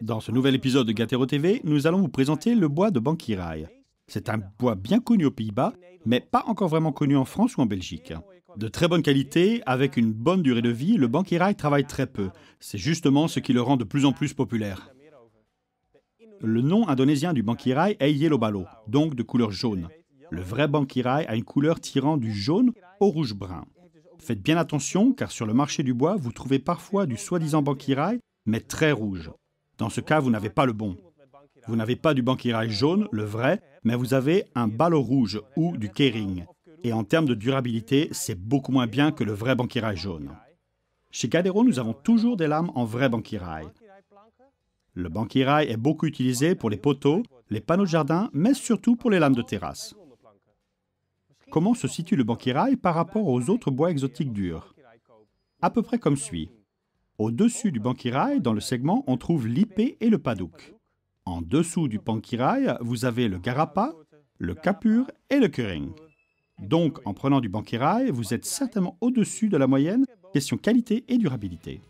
Dans ce nouvel épisode de Gatero TV, nous allons vous présenter le bois de Bankirai. C'est un bois bien connu aux Pays-Bas, mais pas encore vraiment connu en France ou en Belgique. De très bonne qualité, avec une bonne durée de vie, le Bankirai travaille très peu. C'est justement ce qui le rend de plus en plus populaire. Le nom indonésien du Bankirai est Yellowbalo, donc de couleur jaune. Le vrai Bankirai a une couleur tirant du jaune au rouge-brun. Faites bien attention car sur le marché du bois, vous trouvez parfois du soi-disant Bankirai, mais très rouge. Dans ce cas, vous n'avez pas le bon. Vous n'avez pas du bankirail jaune, le vrai, mais vous avez un ballot rouge ou du kering. Et en termes de durabilité, c'est beaucoup moins bien que le vrai bankirail jaune. Chez Cadero, nous avons toujours des lames en vrai banquirail. Le banquirail est beaucoup utilisé pour les poteaux, les panneaux de jardin, mais surtout pour les lames de terrasse. Comment se situe le banquirail par rapport aux autres bois exotiques durs À peu près comme suit. Au-dessus du bankirai, dans le segment, on trouve l'ipé et le padouk. En dessous du bankirai, vous avez le garapa, le kapur et le kering. Donc, en prenant du bankirai, vous êtes certainement au-dessus de la moyenne, question qualité et durabilité.